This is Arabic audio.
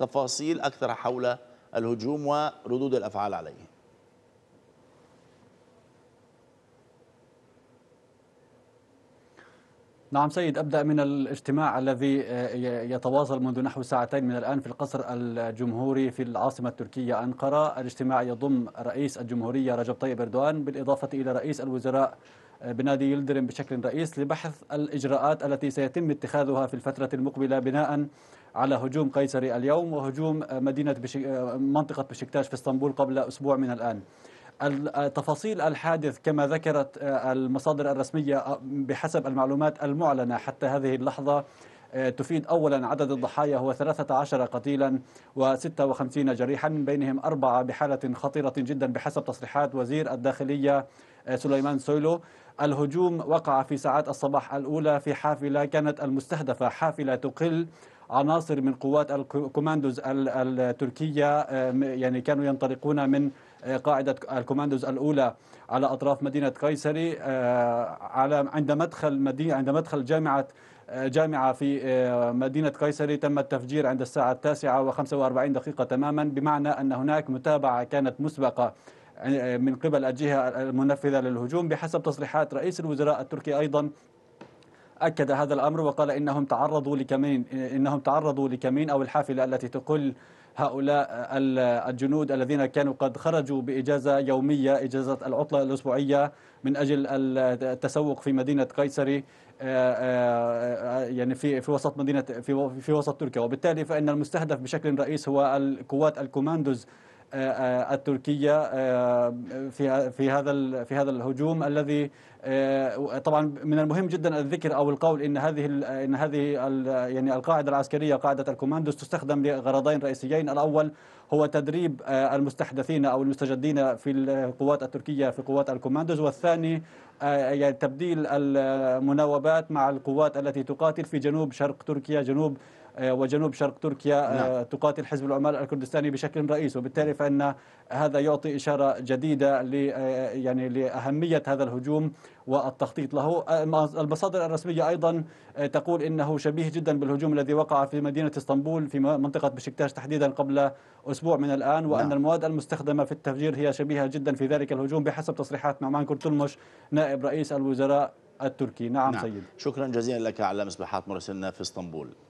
تفاصيل أكثر حول الهجوم وردود الأفعال عليه نعم سيد أبدأ من الاجتماع الذي آه، يتواصل منذ نحو ساعتين من الآن في القصر الجمهوري في العاصمة التركية أنقرة الاجتماع يضم رئيس الجمهورية رجب طيب أردوان بالإضافة إلى رئيس الوزراء آه، بنادي يلدرم بشكل رئيس لبحث الإجراءات التي سيتم اتخاذها في الفترة المقبلة بناء على هجوم قيصري اليوم وهجوم آه، مدينة بشك... منطقة بشكتاش في اسطنبول قبل أسبوع من الآن تفاصيل الحادث كما ذكرت آه، المصادر الرسمية آه، بحسب المعلومات المعلنة حتى هذه اللحظة آه، تفيد أولا عدد الضحايا هو 13 قتيلا و56 جريحا من بينهم أربعة بحالة خطيرة جدا بحسب تصريحات وزير الداخلية سليمان سويلو الهجوم وقع في ساعات الصباح الأولى في حافلة كانت المستهدفة حافلة تقل عناصر من قوات الكوماندوز التركية يعني كانوا ينطلقون من قاعدة الكوماندوز الأولى على أطراف مدينة قيصري آه، على عند مدخل مدينة عند مدخل جامعة آه، جامعة في آه، مدينة قيصري تم التفجير عند الساعة التاسعة التاسعة و45 دقيقة تماما بمعنى أن هناك متابعة كانت مسبقة من قبل الجهة المنفذة للهجوم بحسب تصريحات رئيس الوزراء التركي أيضا أكد هذا الأمر وقال إنهم تعرضوا لكمين إنهم تعرضوا لكمين أو الحافلة التي تقل هؤلاء الجنود الذين كانوا قد خرجوا بإجازة يومية إجازة العطلة الأسبوعية من أجل التسوق في مدينة قيصري آه، آه، يعني في في وسط مدينة في في وسط تركيا وبالتالي فإن المستهدف بشكل رئيس هو القوات الكوماندوز آه، آه، التركيه آه، في في هذا في هذا الهجوم الذي طبعا من المهم جدا الذكر او القول ان هذه ان هذه يعني القاعده العسكريه قاعده الكوماندوز تستخدم لغرضين رئيسيين الاول هو تدريب المستحدثين او المستجدين في القوات التركيه في قوات الكوماندوز والثاني يعني تبديل المناوبات مع القوات التي تقاتل في جنوب شرق تركيا جنوب آه، وجنوب شرق تركيا آه، نعم. تقاتل حزب العمال الكردستاني بشكل رئيسي وبالتالي فان هذا يعطي اشاره جديده ل آه، يعني لاهميه هذا الهجوم والتخطيط له المصادر الرسميه ايضا تقول انه شبيه جدا بالهجوم الذي وقع في مدينه اسطنبول في منطقه بشكتاش تحديدا قبل اسبوع من الان نعم. وان المواد المستخدمه في التفجير هي شبيهه جدا في ذلك الهجوم بحسب تصريحات نعمان كرتلمش نائب رئيس الوزراء التركي نعم, نعم. سيد شكرا جزيلا لك على مصباحات مراسلنا في اسطنبول